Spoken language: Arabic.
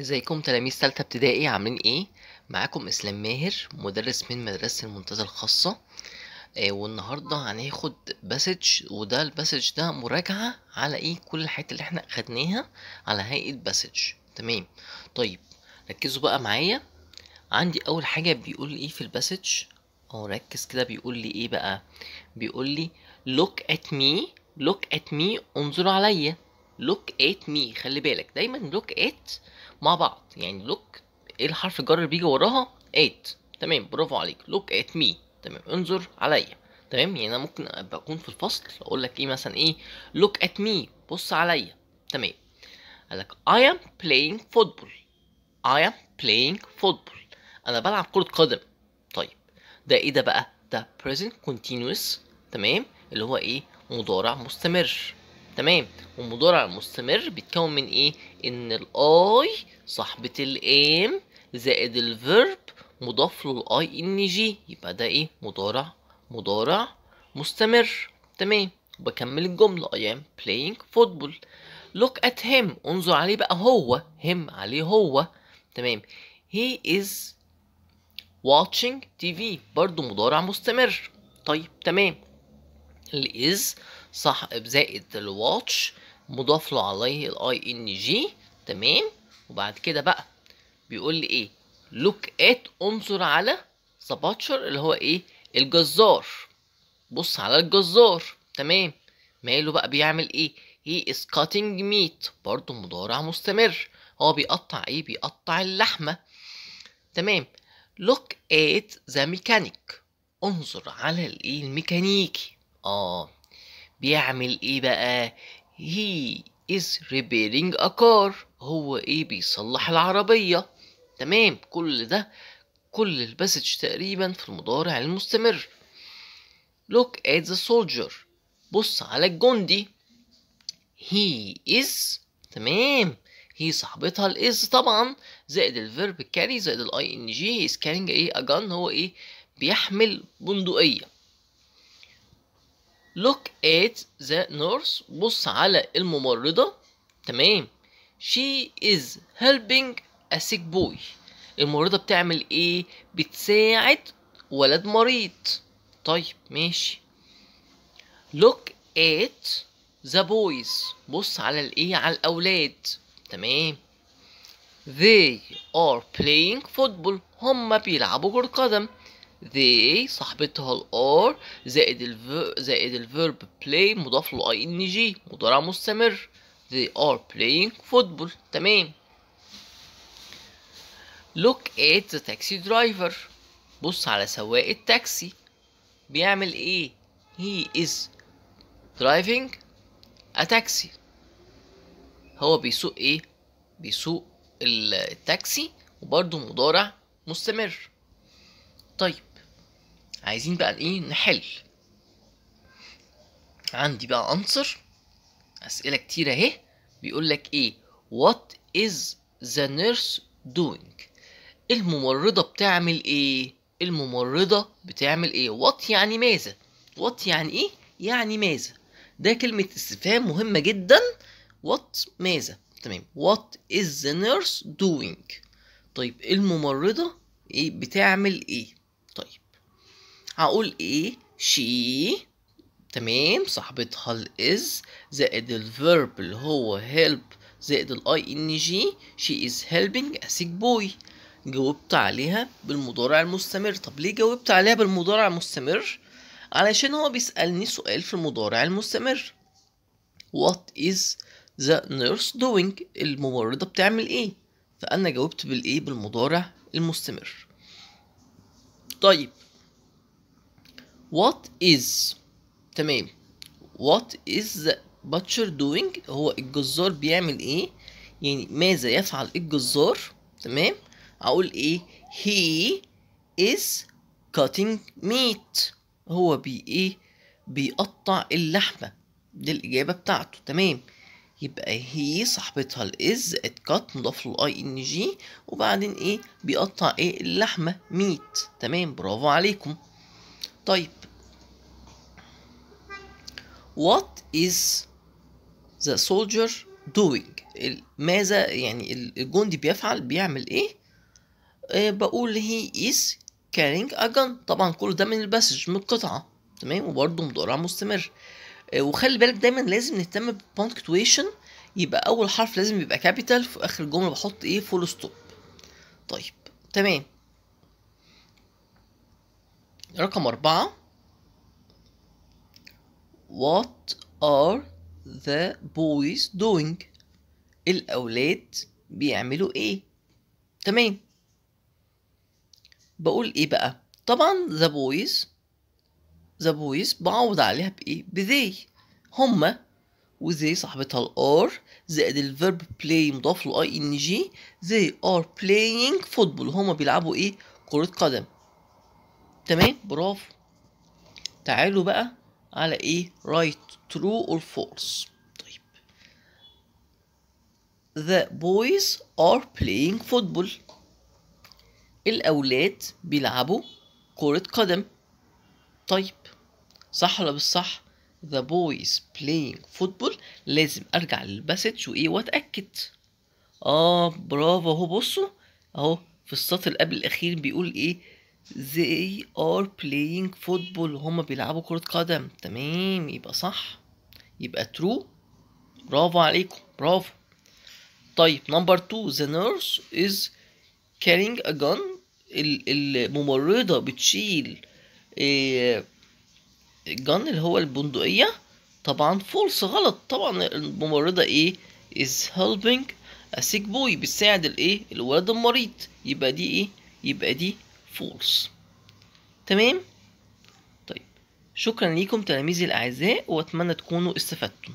ازيكم تلاميذ تالتة ابتدائي عاملين ايه؟ معاكم اسلام ماهر مدرس من مدرسة المنتدى الخاصة آه والنهاردة هناخد باسج وده الباسج ده مراجعة على ايه كل الحاجات اللي احنا خدناها على هيئة باسج تمام طيب ركزوا بقى معايا عندي اول حاجة بيقول ايه في الباسج اهو ركز كده بيقول لي ايه بقى بيقول لي look at me look at me انظروا عليا لوك ات مي خلي بالك دايما لوك ات مع بعض يعني لوك ايه الحرف الجر اللي بيجي وراها ات تمام برافو عليك لوك ات مي تمام انظر عليا تمام يعني انا ممكن ابقى اكون في الفصل اقول لك ايه مثلا ايه لوك ات مي بص عليا تمام قال لك I am playing football I am playing football أنا بلعب كرة قدم طيب ده إيه ده بقى؟ ده present continuous تمام اللي هو إيه مضارع مستمر تمام والمضارع المستمر بيتكون من ايه ان الاي صاحبه الام زائد الفيرب مضاف له الاي ان جي يبقى ده ايه مضارع مضارع مستمر تمام وبكمل الجمله I am playing football look at him انظر عليه بقى هو him عليه هو تمام he is watching TV برضو مضارع مستمر طيب تمام اللي is صح زائد الواتش مضاف له عليه الاي ان جي تمام وبعد كده بقى بيقول لي ايه لوك ات انظر على سباتشر اللي هو ايه الجزار بص على الجزار تمام ماله بقى بيعمل ايه he is cutting meat برضه مضارع مستمر هو بيقطع ايه بيقطع اللحمه تمام لوك ات the mechanic انظر على الايه الميكانيكي اه بيعمل ايه بقى هي is repairing a car هو ايه بيصلح العربية تمام كل ده كل البسج تقريبا في المضارع المستمر look at the soldier بص على الجندي he is تمام هي صاحبتها الاز طبعا زائد الفيرب كاري زائد الاي ان جي is carrying ايه a gun هو ايه بيحمل بندقيه look at the nurse بص على الممرضة تمام she is helping a sick boy الممرضة بتعمل ايه بتساعد ولد مريض طيب ماشي look at the boys بص على الايه على الاولاد تمام they are playing football هما بيلعبوا كرة قدم they صاحبتها ال زائد ال زائد الفيرب play مضاف له اي ان جي مضارع مستمر they are playing football تمام look at the taxi driver بص على سواق التاكسي بيعمل ايه he is driving a taxi هو بيسوق ايه بيسوق التاكسي وبرضه مضارع مستمر طيب عايزين بقى ايه نحل عندي بقى انصر اسئله كتيره اهي بيقول لك ايه what is the nurse doing الممرضه بتعمل ايه الممرضه بتعمل ايه what يعني ماذا what يعني ايه يعني ماذا ده كلمه استفهام مهمه جدا what ماذا تمام what is the nurse doing طيب الممرضه ايه بتعمل ايه هقول ايه شي تمام صاحبتها الاز زائد الفيرب اللي هو help زائد الاي ان جي شي از هيلبينج a sick boy جاوبت عليها بالمضارع المستمر طب ليه جاوبت عليها بالمضارع المستمر علشان هو بيسألني سؤال في المضارع المستمر what is the nurse doing الممرضة بتعمل ايه فأنا جاوبت بالايه بالمضارع المستمر طيب What is تمام What is the butcher doing هو الجزار بيعمل ايه يعني ماذا يفعل الجزار تمام اقول ايه he is cutting meat هو بي ايه بيقطع اللحمة دي الإجابة بتاعته تمام يبقى هي صاحبتها الإز اتكات مضاف له الاي ان جي وبعدين ايه بيقطع ايه اللحمة ميت تمام برافو عليكم طيب What is the soldier doing ماذا يعني الجندي بيفعل بيعمل ايه آه، بقول هي is carrying a gun طبعا كل ده من الباسج من القطعة تمام وبرضه مضارع مستمر آه، وخلي بالك دايما لازم نهتم بالبونكتويشن يبقى اول حرف لازم يبقى كابيتال في اخر الجملة بحط ايه فول ستوب طيب تمام رقم أربعة What are the boys doing الأولاد بيعملوا إيه تمام بقول إيه بقى طبعا the boys the boys بعوض عليها بإيه بذي هما وذي صاحبتها are زائد verb play مضاف له ING they are playing football هما بيلعبوا ايه كرة قدم تمام برافو تعالوا بقى على ايه right true or false طيب the boys are playing football الاولاد بيلعبوا كرة قدم طيب صح ولا مش صح the boys playing football لازم ارجع للباسج وايه واتاكد اه برافو اهو بصوا اهو في السطر قبل الاخير بيقول ايه they are playing football هما بيلعبوا كرة قدم تمام يبقى صح يبقى true برافو عليكم برافو طيب نمبر 2 the nurse is carrying a gun الممرضة بتشيل آه، الجن اللي هو البندقية طبعا فولس غلط طبعا الممرضة ايه is helping a sick boy بتساعد الايه الولد المريض يبقى دي ايه يبقى دي فولس تمام طيب شكرا ليكم تلاميذي الاعزاء واتمنى تكونوا استفدتم